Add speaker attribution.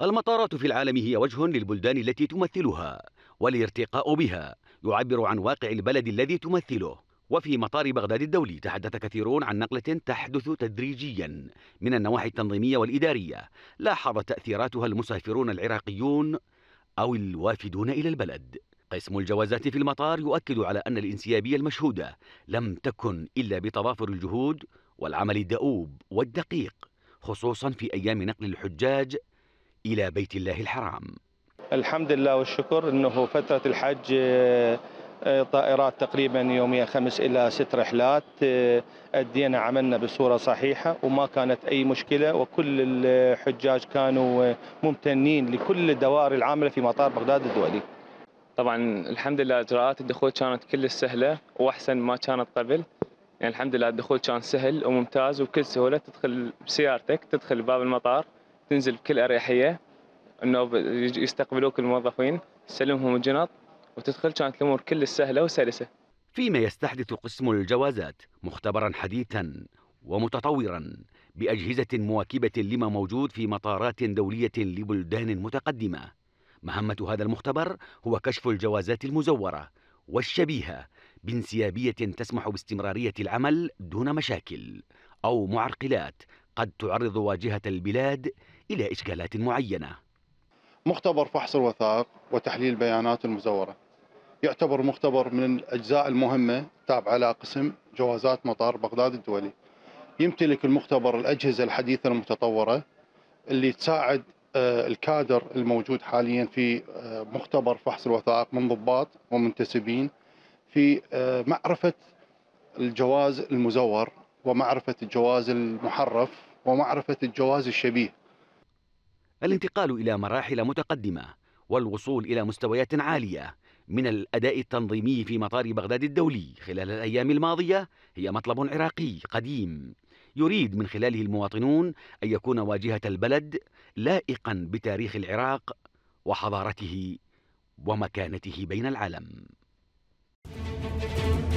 Speaker 1: المطارات في العالم هي وجه للبلدان التي تمثلها والارتقاء بها يعبر عن واقع البلد الذي تمثله وفي مطار بغداد الدولي تحدث كثيرون عن نقلة تحدث تدريجيا من النواحي التنظيمية والإدارية لاحظ تأثيراتها المسافرون العراقيون أو الوافدون إلى البلد قسم الجوازات في المطار يؤكد على أن الانسيابية المشهودة لم تكن إلا بتضافر الجهود والعمل الدؤوب والدقيق خصوصا في أيام نقل الحجاج إلى بيت الله الحرام الحمد لله والشكر أنه فترة
Speaker 2: الحج آه، آه، طائرات تقريبا يوميا خمس إلى ست رحلات آه، أدينا عملنا بصورة صحيحة وما كانت أي مشكلة وكل الحجاج
Speaker 3: كانوا
Speaker 2: ممتنين لكل الدوائر العاملة في مطار بغداد الدولي طبعا
Speaker 3: الحمد لله اجراءات الدخول كانت كلش سهله واحسن ما كانت قبل يعني الحمد لله الدخول كان سهل وممتاز وبكل سهوله تدخل بسيارتك تدخل باب المطار تنزل بكل اريحيه انه يستقبلوك الموظفين تسلمهم الجنط
Speaker 1: وتدخل كانت الامور كل سهله وسلسه فيما يستحدث قسم الجوازات مختبرا حديثا ومتطورا باجهزه مواكبه لما موجود في مطارات دوليه لبلدان متقدمه مهمه هذا المختبر هو كشف الجوازات المزوره والشبيهه بانسيابيه تسمح باستمراريه العمل دون مشاكل او معرقلات قد تعرض واجهه البلاد إلى إشكالات معينة
Speaker 4: مختبر فحص الوثائق وتحليل البيانات المزورة يعتبر مختبر من الأجزاء المهمة تابعة لقسم جوازات مطار بغداد الدولي يمتلك المختبر الأجهزة الحديثة المتطورة اللي تساعد آه، الكادر الموجود حاليا في آه، مختبر فحص الوثائق من ضباط ومنتسبين في آه، معرفة الجواز
Speaker 1: المزور ومعرفة الجواز المحرف ومعرفة الجواز الشبيه الانتقال إلى مراحل متقدمة والوصول إلى مستويات عالية من الأداء التنظيمي في مطار بغداد الدولي خلال الأيام الماضية هي مطلب عراقي قديم يريد من خلاله المواطنون أن يكون واجهة البلد لائقا بتاريخ العراق وحضارته ومكانته بين العالم.